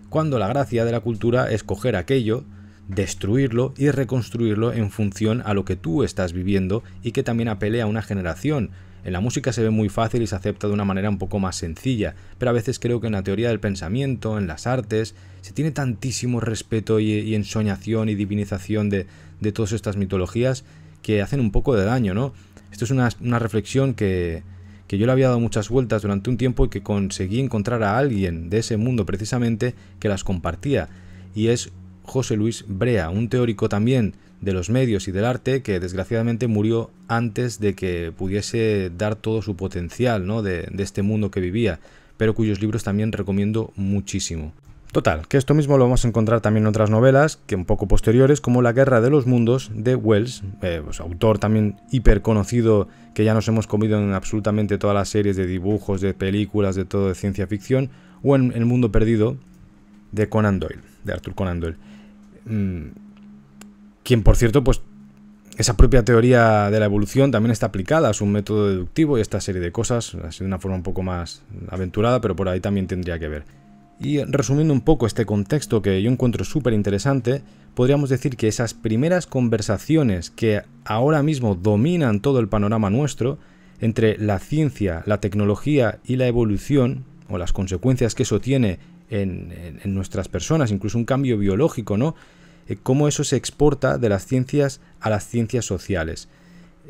Cuando la gracia de la cultura es coger aquello, destruirlo y reconstruirlo en función a lo que tú estás viviendo y que también apele a una generación. En la música se ve muy fácil y se acepta de una manera un poco más sencilla, pero a veces creo que en la teoría del pensamiento, en las artes, se tiene tantísimo respeto y, ensoñación y divinización de, de, todas estas mitologías que hacen un poco de daño, ¿no? Esto es una, reflexión que, que yo le había dado muchas vueltas durante un tiempo y que conseguí encontrar a alguien de ese mundo precisamente que las compartía. Y es José Luis Brea, un teórico también de los medios y del arte que desgraciadamente murió antes de que pudiese dar todo su potencial ¿no? de, este mundo que vivía, pero cuyos libros también recomiendo muchísimo. Total, que esto mismo lo vamos a encontrar también en otras novelas, que un poco posteriores, como La Guerra de los Mundos de Wells, eh, pues, autor también hiper conocido que ya nos hemos comido en absolutamente todas las series de dibujos, de películas, de todo de ciencia ficción, o en El Mundo Perdido de Conan Doyle, de Arthur Conan Doyle. Mm, quien por cierto, pues esa propia teoría de la evolución también está aplicada a su método deductivo y esta serie de cosas, así de una forma un poco más aventurada, pero por ahí también tendría que ver. Y resumiendo un poco este contexto que yo encuentro súper interesante, podríamos decir que esas primeras conversaciones que ahora mismo dominan todo el panorama nuestro, entre la ciencia, la tecnología y la evolución, o las consecuencias que eso tiene en, en nuestras personas, incluso un cambio biológico, ¿no? Eh, cómo eso se exporta de las ciencias a las ciencias sociales.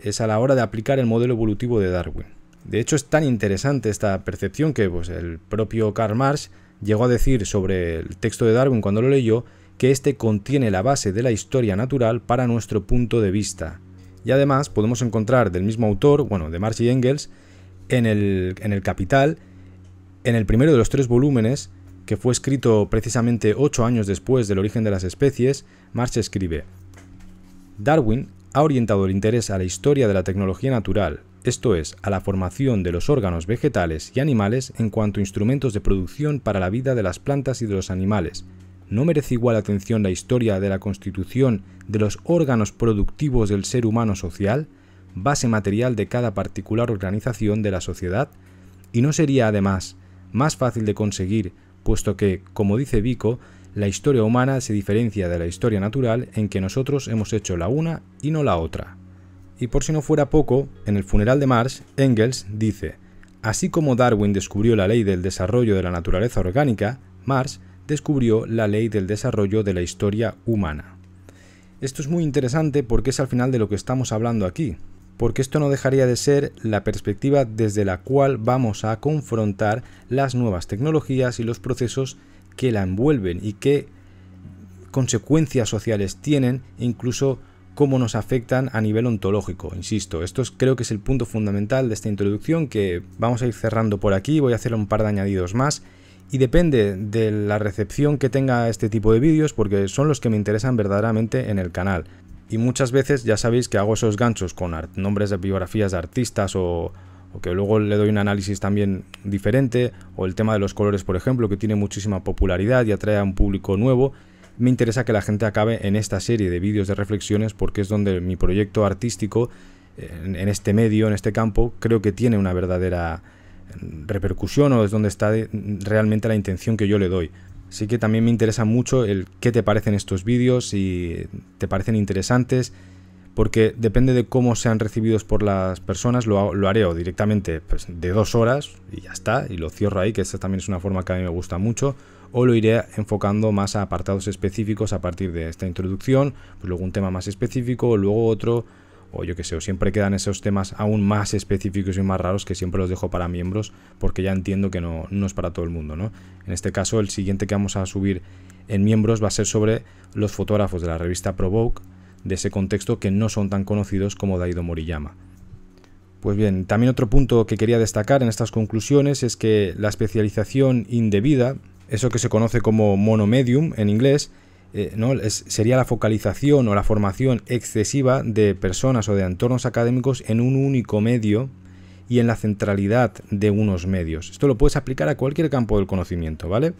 Es a la hora de aplicar el modelo evolutivo de Darwin. De hecho, es tan interesante esta percepción que pues, el propio Karl Marx llegó a decir sobre el texto de Darwin cuando lo leyó que este contiene la base de la historia natural para nuestro punto de vista. Y además podemos encontrar del mismo autor, bueno, de Marx y Engels, en el, en el Capital, en el primero de los tres volúmenes, que fue escrito precisamente ocho años después del origen de las especies, Marx escribe, Darwin ha orientado el interés a la historia de la tecnología natural, esto es, a la formación de los órganos vegetales y animales en cuanto a instrumentos de producción para la vida de las plantas y de los animales. ¿No merece igual atención la historia de la constitución de los órganos productivos del ser humano social, base material de cada particular organización de la sociedad? ¿Y no sería además más fácil de conseguir puesto que, como dice Vico, la historia humana se diferencia de la historia natural en que nosotros hemos hecho la una y no la otra. Y por si no fuera poco, en el funeral de Mars, Engels dice, así como Darwin descubrió la ley del desarrollo de la naturaleza orgánica, Marx descubrió la ley del desarrollo de la historia humana. Esto es muy interesante porque es al final de lo que estamos hablando aquí, porque esto no dejaría de ser la perspectiva desde la cual vamos a confrontar las nuevas tecnologías y los procesos que la envuelven y qué consecuencias sociales tienen, incluso cómo nos afectan a nivel ontológico. Insisto, esto creo que es el punto fundamental de esta introducción que vamos a ir cerrando por aquí, voy a hacer un par de añadidos más. Y depende de la recepción que tenga este tipo de vídeos porque son los que me interesan verdaderamente en el canal. Y muchas veces ya sabéis que hago esos ganchos con nombres de biografías de artistas o, que luego le doy un análisis también diferente, o el tema de los colores, por ejemplo, que tiene muchísima popularidad y atrae a un público nuevo, me interesa que la gente acabe en esta serie de vídeos de reflexiones porque es donde mi proyecto artístico en, este medio, en este campo, creo que tiene una verdadera mm, repercusión o es donde está mm, realmente la intención que yo le doy. Así que también me interesa mucho el qué te parecen estos vídeos, si te parecen interesantes, porque depende de cómo sean recibidos por las personas, lo, haré o directamente pues, de dos horas y ya está, y lo cierro ahí, que esta también es una forma que a mí me gusta mucho, o lo iré enfocando más a apartados específicos a partir de esta introducción, pues luego un tema más específico, luego otro, o yo que sé, siempre quedan esos temas aún más específicos y más raros que siempre los dejo para miembros porque ya entiendo que no, es para todo el mundo, ¿no? En este caso, el siguiente que vamos a subir en miembros va a ser sobre los fotógrafos de la revista Provoke de ese contexto que no son tan conocidos como Daido Moriyama. Pues bien, también otro punto que quería destacar en estas conclusiones es que la especialización indebida, eso que se conoce como monomedium en inglés, eh, sería la focalización o la formación excesiva de personas o de entornos académicos en un único medio y en la centralidad de unos medios. Esto lo puedes aplicar a cualquier campo del conocimiento, ¿vale?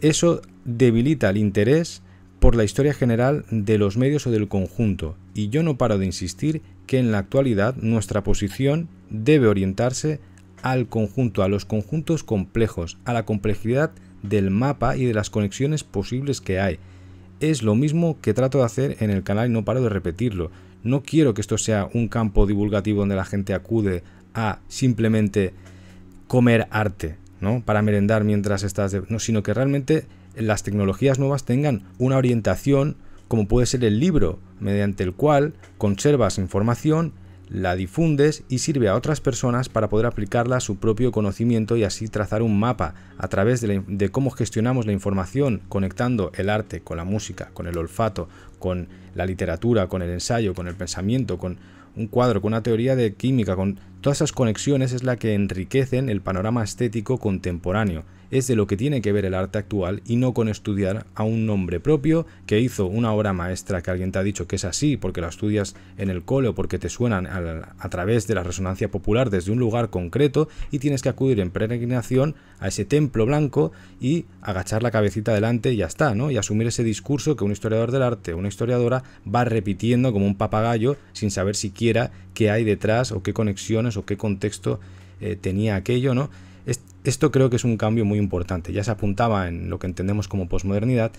Eso debilita el interés por la historia general de los medios o del conjunto, y yo no paro de insistir que en la actualidad nuestra posición debe orientarse al conjunto, a los conjuntos complejos, a la complejidad del mapa y de las conexiones posibles que hay, es lo mismo que trato de hacer en el canal y no paro de repetirlo. No quiero que esto sea un campo divulgativo donde la gente acude a simplemente comer arte, ¿no? Para merendar mientras estás... No, sino que realmente las tecnologías nuevas tengan una orientación como puede ser el libro, mediante el cual conservas información la difundes y sirve a otras personas para poder aplicarla a su propio conocimiento y así trazar un mapa a través de, de, cómo gestionamos la información, conectando el arte con la música, con el olfato, con la literatura, con el ensayo, con el pensamiento, con un cuadro, con una teoría de química, con Todas esas conexiones es la que enriquecen el panorama estético contemporáneo, es de lo que tiene que ver el arte actual y no con estudiar a un nombre propio que hizo una obra maestra que alguien te ha dicho que es así porque la estudias en el cole o porque te suenan a, través de la resonancia popular desde un lugar concreto y tienes que acudir en peregrinación a ese templo blanco y agachar la cabecita delante y ya está, ¿no? Y asumir ese discurso que un historiador del arte una historiadora va repitiendo como un papagayo sin saber siquiera qué hay detrás o qué conexiones o qué contexto eh, tenía aquello, ¿no? Esto creo que es un cambio muy importante. Ya se apuntaba en lo que entendemos como posmodernidad,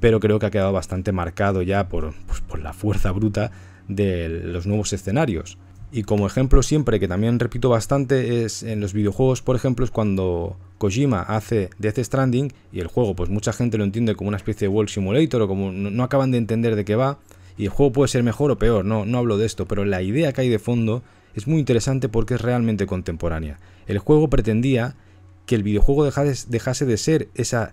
pero creo que ha quedado bastante marcado ya por, pues, por la fuerza bruta de los nuevos escenarios. Y como ejemplo siempre, que también repito bastante, es en los videojuegos, por ejemplo, es cuando Kojima hace Death Stranding y el juego, pues mucha gente lo entiende como una especie de World Simulator o como no acaban de entender de qué va, y el juego puede ser mejor o peor, no, no hablo de esto, pero la idea que hay de fondo es muy interesante porque es realmente contemporánea. El juego pretendía que el videojuego dejase de ser esa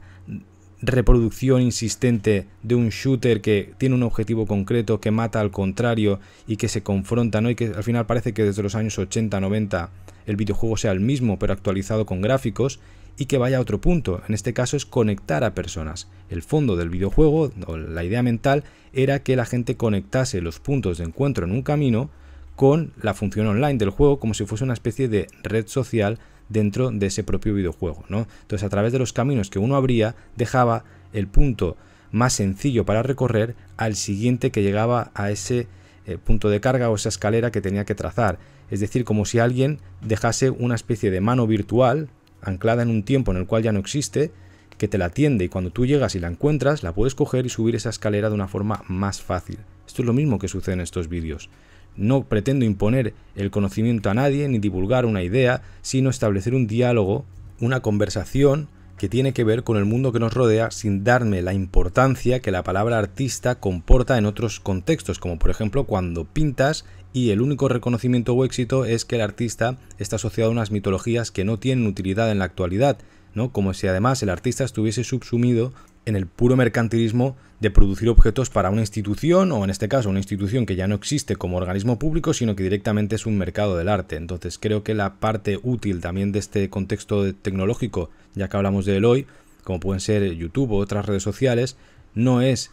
reproducción insistente de un shooter que tiene un objetivo concreto, que mata al contrario y que se confronta, ¿no? Y que al final parece que desde los años 80, 90 el videojuego sea el mismo, pero actualizado con gráficos, y que vaya a otro punto. En este caso es conectar a personas. El fondo del videojuego, la idea mental, era que la gente conectase los puntos de encuentro en un camino con la función online del juego como si fuese una especie de red social dentro de ese propio videojuego. Entonces a través de los caminos que uno abría dejaba el punto más sencillo para recorrer al siguiente que llegaba a ese eh, punto de carga o esa escalera que tenía que trazar. Es decir, como si alguien dejase una especie de mano virtual anclada en un tiempo en el cual ya no existe, que te la atiende y cuando tú llegas y la encuentras, la puedes coger y subir esa escalera de una forma más fácil. Esto es lo mismo que sucede en estos vídeos. No pretendo imponer el conocimiento a nadie ni divulgar una idea, sino establecer un diálogo, una conversación que tiene que ver con el mundo que nos rodea sin darme la importancia que la palabra artista comporta en otros contextos, como por ejemplo cuando pintas y el único reconocimiento o éxito es que el artista está asociado a unas mitologías que no tienen utilidad en la actualidad, ¿no? como si además el artista estuviese subsumido en el puro mercantilismo de producir objetos para una institución, o en este caso una institución que ya no existe como organismo público, sino que directamente es un mercado del arte. Entonces creo que la parte útil también de este contexto tecnológico, ya que hablamos de él hoy, como pueden ser YouTube o otras redes sociales, no es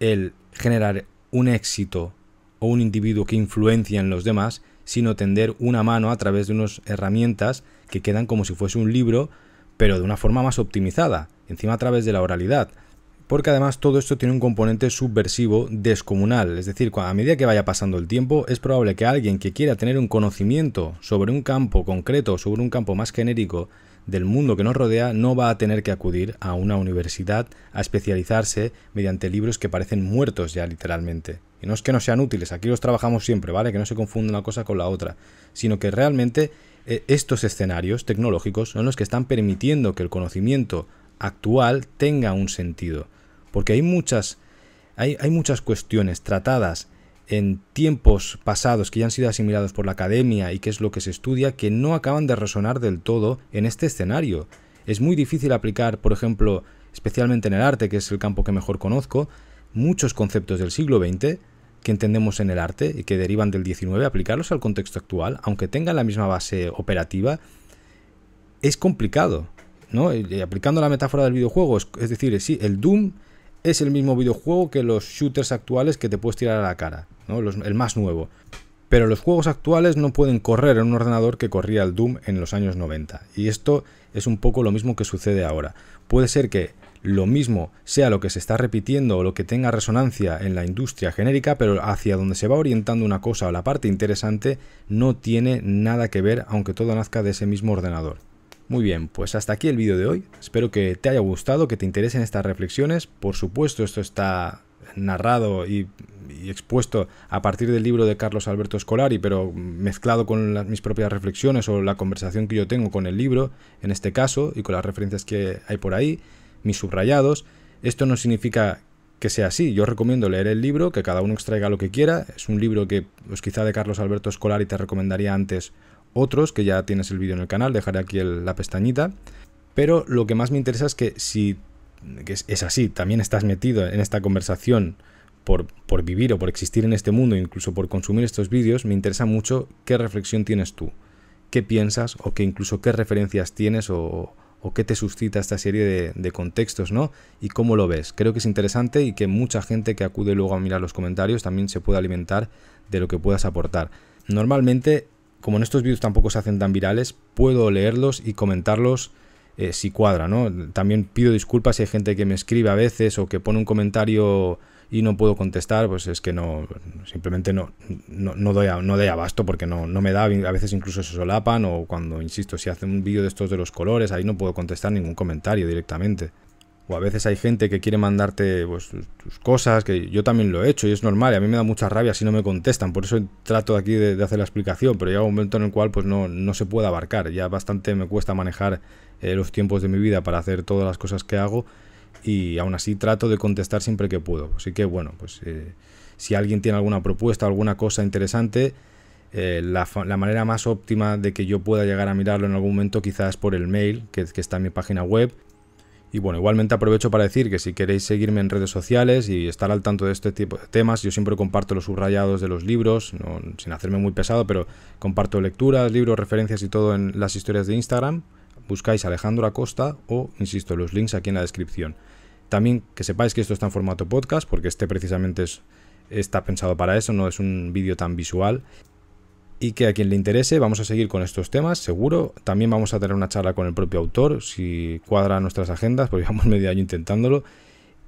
el generar un éxito un individuo que influencia en los demás, sino tender una mano a través de unas herramientas que quedan como si fuese un libro, pero de una forma más optimizada, encima a través de la oralidad. Porque además todo esto tiene un componente subversivo descomunal, es decir, a medida que vaya pasando el tiempo, es probable que alguien que quiera tener un conocimiento sobre un campo concreto, sobre un campo más genérico, del mundo que nos rodea no va a tener que acudir a una universidad a especializarse mediante libros que parecen muertos ya literalmente. Y no es que no sean útiles, aquí los trabajamos siempre, ¿vale? Que no se confunda una cosa con la otra, sino que realmente eh, estos escenarios tecnológicos son los que están permitiendo que el conocimiento actual tenga un sentido. Porque hay muchas, hay, hay muchas cuestiones tratadas en tiempos pasados que ya han sido asimilados por la academia y que es lo que se estudia, que no acaban de resonar del todo en este escenario. Es muy difícil aplicar, por ejemplo, especialmente en el arte, que es el campo que mejor conozco, muchos conceptos del siglo XX que entendemos en el arte y que derivan del XIX, aplicarlos al contexto actual, aunque tengan la misma base operativa, es complicado. aplicando la metáfora del videojuego, es, es decir, sí, el Doom es el mismo videojuego que los shooters actuales que te puedes tirar a la cara, el más nuevo. Pero los juegos actuales no pueden correr en un ordenador que corría el Doom en los años 90. Y esto es un poco lo mismo que sucede ahora. Puede ser que lo mismo sea lo que se está repitiendo o lo que tenga resonancia en la industria genérica, pero hacia donde se va orientando una cosa o la parte interesante no tiene nada que ver, aunque todo nazca de ese mismo ordenador. Muy bien, pues hasta aquí el vídeo de hoy. Espero que te haya gustado, que te interesen estas reflexiones. Por supuesto, esto está narrado y, expuesto a partir del libro de Carlos Alberto Scolari, pero mezclado con mis propias reflexiones o la conversación que yo tengo con el libro, en este caso, y con las referencias que hay por ahí, mis subrayados. Esto no significa que sea así. Yo recomiendo leer el libro, que cada uno extraiga lo que quiera. Es un libro que pues, quizá de Carlos Alberto Scolari te recomendaría antes otros, que ya tienes el vídeo en el canal, dejaré aquí la pestañita. Pero lo que más me interesa es que si es, así, también estás metido en esta conversación por, por vivir o por existir en este mundo, incluso por consumir estos vídeos, me interesa mucho qué reflexión tienes tú, qué piensas o que incluso qué referencias tienes o, qué te suscita esta serie de, de, contextos, ¿no? Y cómo lo ves. Creo que es interesante y que mucha gente que acude luego a mirar los comentarios también se puede alimentar de lo que puedas aportar. Normalmente como en estos vídeos tampoco se hacen tan virales, puedo leerlos y comentarlos eh, si cuadra, ¿no? También pido disculpas si hay gente que me escribe a veces o que pone un comentario y no puedo contestar, pues es que no, simplemente no, no, doy, no doy abasto porque no, no me da, a veces incluso se solapan o cuando, insisto, si hacen un vídeo de estos de los colores, ahí no puedo contestar ningún comentario directamente o a veces hay gente que quiere mandarte pues, tus cosas, que yo también lo he hecho y es normal, y a mí me da mucha rabia si no me contestan, por eso trato aquí de, hacer la explicación, pero llega un momento en el cual pues no, se puede abarcar, ya bastante me cuesta manejar eh, los tiempos de mi vida para hacer todas las cosas que hago y aún así trato de contestar siempre que puedo, así que bueno, pues eh, si alguien tiene alguna propuesta, alguna cosa interesante, eh, la, manera más óptima de que yo pueda llegar a mirarlo en algún momento quizás por el mail que está en mi página web y bueno, igualmente aprovecho para decir que si queréis seguirme en redes sociales y estar al tanto de este tipo de temas, yo siempre comparto los subrayados de los libros, sin hacerme muy pesado, pero comparto lecturas, libros, referencias y todo en las historias de Instagram. Buscáis Alejandro Acosta o, insisto, los links aquí en la descripción. También que sepáis que esto está en formato podcast, porque este precisamente está pensado para eso, no es un vídeo tan visual y que a quien le interese vamos a seguir con estos temas, seguro. También vamos a tener una charla con el propio autor, si cuadra nuestras agendas, porque llevamos medio año intentándolo.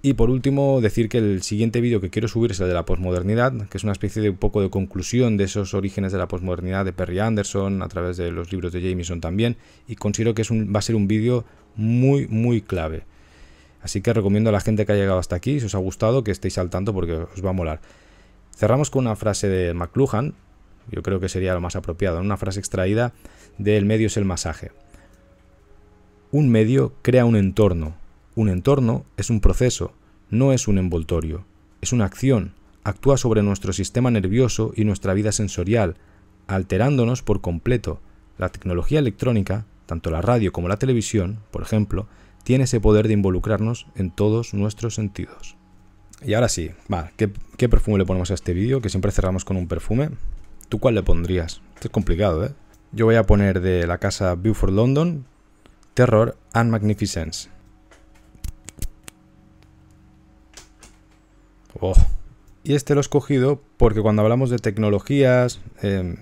Y por último, decir que el siguiente vídeo que quiero subir es el de la posmodernidad, que es una especie de un poco de conclusión de esos orígenes de la posmodernidad de Perry Anderson, a través de los libros de Jameson también, y considero que un, va a ser un vídeo muy, muy clave. Así que recomiendo a la gente que ha llegado hasta aquí, si os ha gustado, que estéis al tanto porque os va a molar. Cerramos con una frase de McLuhan, yo creo que sería lo más apropiado. Una frase extraída de El medio es el masaje. Un medio crea un entorno. Un entorno es un proceso, no es un envoltorio. Es una acción. Actúa sobre nuestro sistema nervioso y nuestra vida sensorial, alterándonos por completo. La tecnología electrónica, tanto la radio como la televisión, por ejemplo, tiene ese poder de involucrarnos en todos nuestros sentidos. Y ahora sí, ¿qué, perfume le ponemos a este vídeo? Que siempre cerramos con un perfume. ¿Tú cuál le pondrías? Esto es complicado, ¿eh? Yo voy a poner de la casa Beaufort London, Terror and Magnificence. Oh. Y este lo he escogido porque cuando hablamos de tecnologías, em,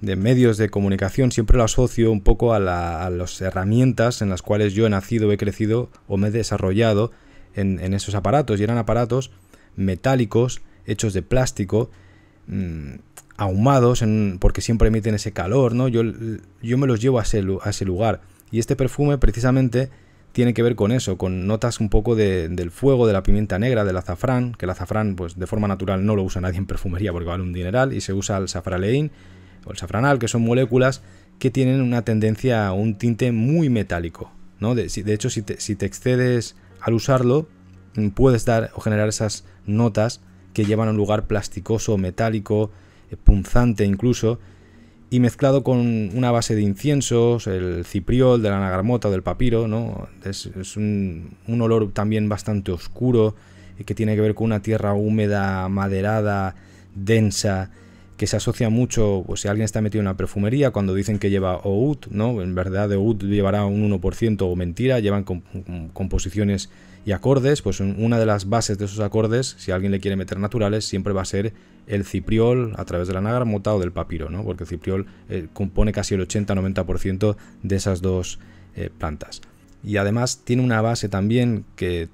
de medios de comunicación, siempre lo asocio un poco a, las herramientas en las cuales yo he nacido, he crecido o me he desarrollado en, en esos aparatos. Y eran aparatos metálicos, hechos de plástico, Mm, ahumados, en, porque siempre emiten ese calor, ¿no? Yo, yo me los llevo a ese, lugar. Y este perfume precisamente tiene que ver con eso, con notas un poco de, del fuego, de la pimienta negra, del azafrán, que el azafrán pues de forma natural no lo usa nadie en perfumería porque vale un dineral, y se usa el safraleín o el safranal, que son moléculas que tienen una tendencia a un tinte muy metálico, De, hecho, si te excedes al usarlo, mm, puedes dar o generar esas notas que llevan un lugar plasticoso, metálico, eh, punzante incluso, y mezclado con una base de inciensos, el cipriol, de la nagarmota o del papiro, ¿no? Es, un, olor también bastante oscuro eh, que tiene que ver con una tierra húmeda, maderada, densa, que se asocia mucho, pues si alguien está metido en una perfumería, cuando dicen que lleva oud, ¿no? En verdad de oud llevará un 1% o mentira, llevan composiciones y acordes, pues una de las bases de esos acordes, si alguien le quiere meter naturales, siempre va a ser el cipriol a través de la nagramota o del papiro, ¿no? Porque el cipriol eh, compone casi el 80-90% de esas dos eh, plantas. Y además tiene una base también que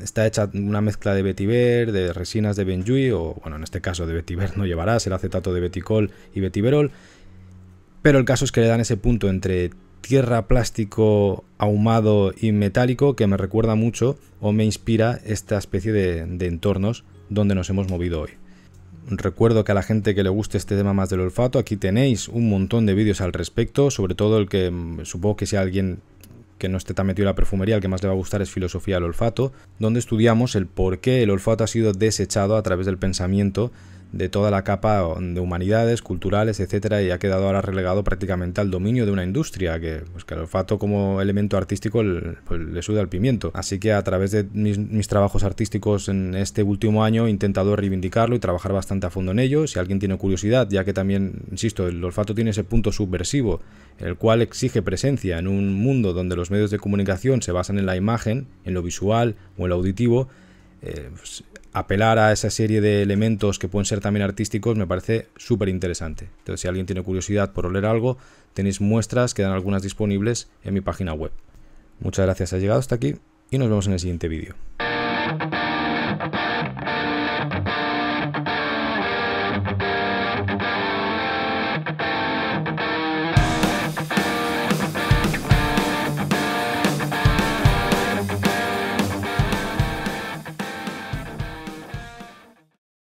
está hecha una mezcla de vetiver, de resinas de benjuí, o bueno, en este caso de vetiver no llevarás, el acetato de beticol y vetiverol, pero el caso es que le dan ese punto entre tierra, plástico ahumado y metálico que me recuerda mucho o me inspira esta especie de, entornos donde nos hemos movido hoy. Recuerdo que a la gente que le guste este tema más del olfato, aquí tenéis un montón de vídeos al respecto, sobre todo el que mm, supongo que sea alguien que no esté tan metido en la perfumería, el que más le va a gustar es filosofía del olfato, donde estudiamos el por qué el olfato ha sido desechado a través del pensamiento de toda la capa de humanidades, culturales, etcétera, y ha quedado ahora relegado prácticamente al dominio de una industria que, pues, el olfato como elemento artístico pues, le, suda al pimiento. Así que a través de mis, trabajos artísticos en este último año he intentado reivindicarlo y trabajar bastante a fondo en ello. Si alguien tiene curiosidad, ya que también, insisto, el olfato tiene ese punto subversivo, el cual exige presencia en un mundo donde los medios de comunicación se basan en la imagen, en lo visual o en lo auditivo. Eh, pues, apelar a esa serie de elementos que pueden ser también artísticos me parece súper interesante. Entonces, si alguien tiene curiosidad por oler algo, tenéis muestras, quedan algunas disponibles en mi página web. Muchas gracias, ha llegado hasta aquí y nos vemos en el siguiente vídeo.